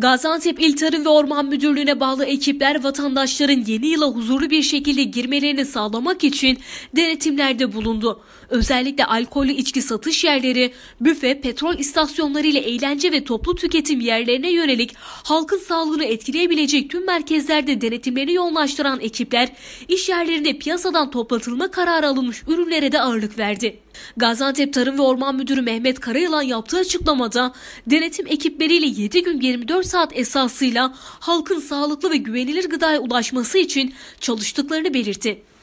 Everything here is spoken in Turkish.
Gaziantep İl Tarım ve Orman Müdürlüğü'ne bağlı ekipler vatandaşların yeni yıla huzurlu bir şekilde girmelerini sağlamak için denetimlerde bulundu. Özellikle alkollü içki satış yerleri, büfe, petrol istasyonları ile eğlence ve toplu tüketim yerlerine yönelik halkın sağlığını etkileyebilecek tüm merkezlerde denetimleri yoğunlaştıran ekipler, iş yerlerinde piyasadan toplatılma kararı alınmış ürünlere de ağırlık verdi. Gaziantep Tarım ve Orman Müdürü Mehmet Karayılan yaptığı açıklamada denetim ekipleriyle 7 gün 24 saat esasıyla halkın sağlıklı ve güvenilir gıdaya ulaşması için çalıştıklarını belirtti.